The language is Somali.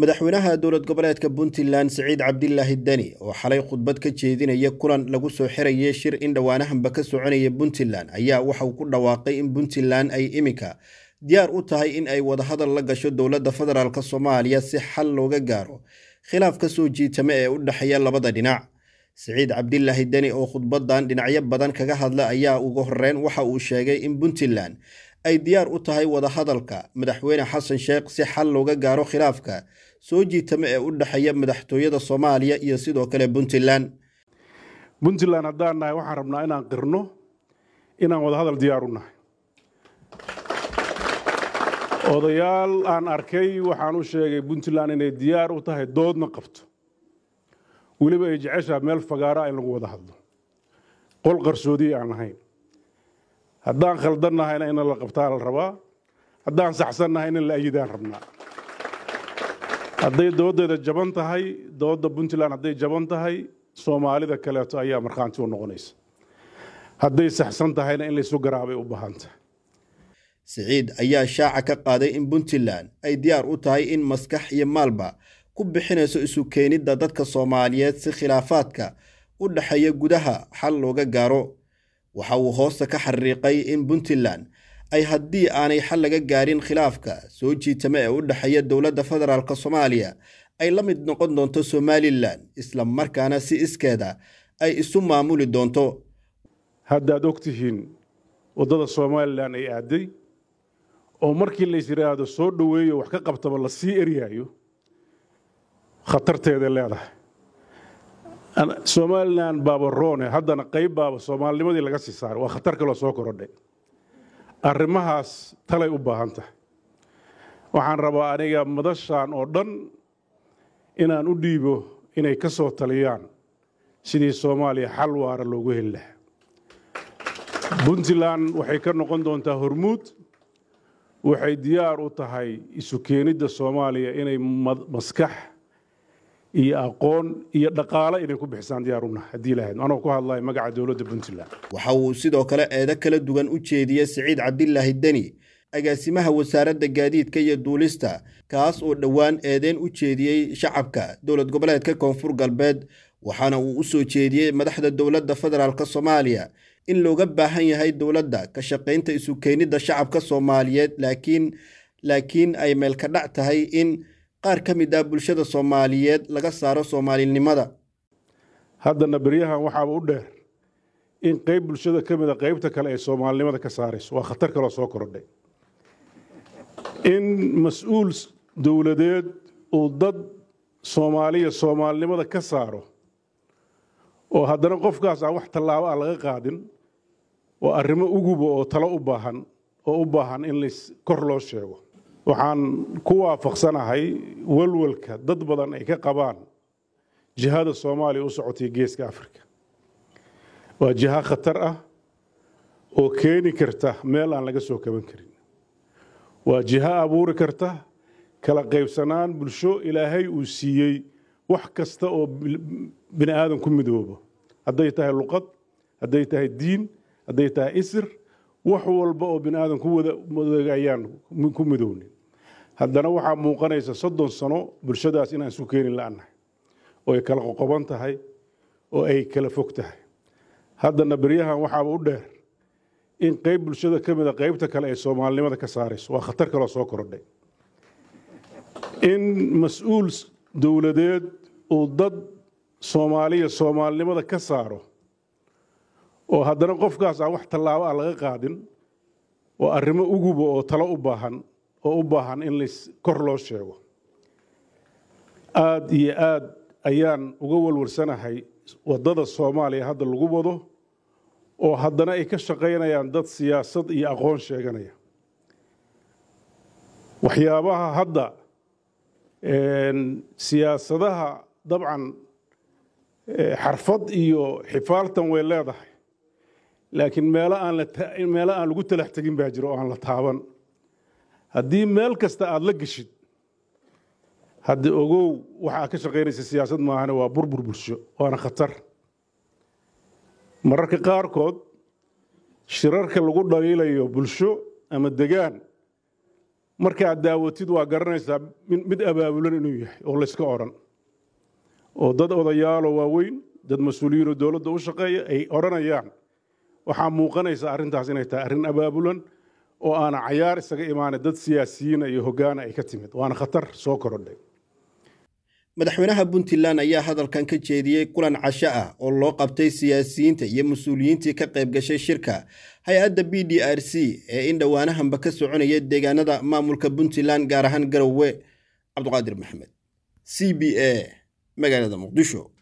madaxweynaha dowlad goboleedka puntland siciid cabdilaahi deni oo xalay khudbad ka jeedinaya kulan lagu soo xirayay shir in dhowaanahanba ka soconaya puntland ayaa waxa uu ku dhawaaqay in puntland ay iminka diyaar u tahay in ay wadahadal la gasho dowladda federaalk soomaaliya si xal looga gaaro khilaaf ka soo jiitame ee u dhexeeya labada dhinac siciid cabdilaahi deni oo khudbadan dhinacyo badan kaga hadla ayaa ugu horreyn waxa uu sheegay in puntland ay diyaar u tahay wadahadalka madaxweyne xasan sheekh si xal looga gaaro khilaafka soo jiitamo ee u dhexeeya madaxtooyada soomaaliya iyo sidoo kale puntland puntland haddaan nahay waxaan rabnaa inaan qirno inaan wadahadal diyaar u nahay odayaal aan arkay waxaan u sheegay puntland inay diyaar u tahay doodna qabto weliba ay jeceshaa meel fagaaraa ah in lagu wada hadlo qol qarsoodiya aan lahayn haddaan khaldannahayna nahayna in la qabtaan la rabaa haddaan saxsan nahay in la ayidaan rabnaa hadday doodeeda jaban tahay dooda puntland hadday jaban tahay soomaalida kaleeto ayaa markhaanti u noqonaysa hadday saxsan tahayna in laysu garaabay u baahan tahay siciid ayaa shaaca ka qaaday in puntland ay diyaar u tahay in maskax iyo maalba ku bixinayso isu keenidda dadka soomaaliyeed si khilaafaadka u dhexeeya gudaha xal looga gaaro waxa uu hoosta ka xariiqay in puntland ay haddii aanay xal laga gaarin khilaafka soo jiitamo ee u dhexeeya dowladda federaalk soomaaliya ay la mid noqon doonto somalilan isla markaana si iskeeda ay isu maamuli doonto haddaad ogtihiin waddada somalilan ay aaday oo markii lays yidhaahdo soo dhoweeyo wax ka qabtaba la sii eryaayo khatarteeday leedahay somalilan baaba roone haddana qayb baaba soomaalinimadii laga sii saaray waa khatar kaloo soo korodhay arrimahaas talay u baahan tahay waxaan rabaa aniga madashaan oo dhan inaan u dhiibo inay ka soo taliyaan sidii soomaaliya xal waara loogu heli lahaa puntland waxay ka noqon doontaa hormuud waxay diyaar u tahay isu keenidda soomaaliya inay maskax iyo aqoon iyo dhaqaale inay ku bixisaan diyaaruna haddii lahayd anoo ku hadlaya magaca dowladda puntland waxa uu sidoo kale eedo kala duwan u jeediyey siciid cabdilaahi deni agaasimaha wasaaradda gaadiidka iyo duulista kaas oo dhowaan eedeen u jeediyey shacabka dowlad goboleedka koonfur galbeed waxaana uu u soo jeediyey madaxda dowladda federaalka soomaaliya in looga baahan yahay dowladda ka shaqaynta isu keenidda shacabka soomaaliyeed laakiin laakiin ay meelka dhac tahay in qaar ka mid ah bulshada soomaaliyeed laga saaro soomaalinimada haddana beryahan waxaaba u dheer in qayb bulshada ka mid a ah qaybta kale ay soomaalinimada ka saarayso waa khatar kaloo soo kordhay in mas-uul dowladeed uu dad soomaaliya soomaalinimada ka saaro oo haddana qofkaas aan wax tallaabo ah laga qaadin waa arrimo uguba oo talo u baahan oo u baahan in lays kor loo sheego waxaan ku waafaqsanahay walwalka dad badan ay ka qabaan jihada soomaaliya u socotay geeska afrika waa jiha khatar ah oo keeni karta meel aan laga soo kaban karin waa jiho abuuri karta kala qaybsanaan bulsho ilaahay uu siiyey wax kasta oo bini aadan ku midoobo hadday tahay luqad hadday tahay diin hadday tahay isir wax walba oo bini aadan ku wada ayaan ku midownin haddana waxaa muuqanaysa soddon sano bulshadaas inaan isu keenin la'annahay oo ay kala qoqoban tahay oo ay kala fog tahay haddana beryahan waxaaba u dheer in qayb bulshada ka mid a qaybta kale ay soomaalinimada ka saarayso waa khatar kaloo soo korodhay in mas-uul dowladeed uu dad soomaaliya soomaalinimada ka saaro oo haddana qofkaas aan wax tallaabo ah laga qaadin oo arrimo uguba oo talo u baahan oo u baahan in las kor loo sheego aada iyo aad ayaan uga walwarsanahay waddada soomaaliya hadda lagu wado oo haddana ay ka shaqaynayaan dad siyaasad iyo aqoon sheeganaya waxyaabaha hadda siyaasadaha dabcan xarfad iyo xifaaltan way leedahay laakiin meelo aan aan lagu talax tegin baa jira oo aan la taaban haddii meel kasta aad la geshid hadde ogow waxaad ka shaqaynaysa siyaasad maahane waa burbur bulsho waana khatar mararka qaarkood shirarka lagu dhaliilayo bulsho ama degaan markaad daawatid waa garanaysaa mid abaabulan inuu yahay oo layska odhan oo dad odayaaloo waaweyn dad mas-uuliyiinoo dowladda u shaqeeya ay odhanayaan waxaa muuqanaysa arrintaas inay tahay arrin abaabulan oo aana cayaar isaga imaanay dad siyaasiyiina iyo hogaana ay ka timid waana khatar soo korodhay madaxweynaha puntland ayaa hadalkan ka jeediyey kulan casho ah oo loo qabtay siyaasiyiinta iyo mas-uuliyiintii ka qayb gashay shirka hay-adda b d r c ee in dhowaanahanba ka soconaya deegaanada maamulka puntland gaar ahaan garowe cabduqaadir maxamed c b a magaalada muqdisho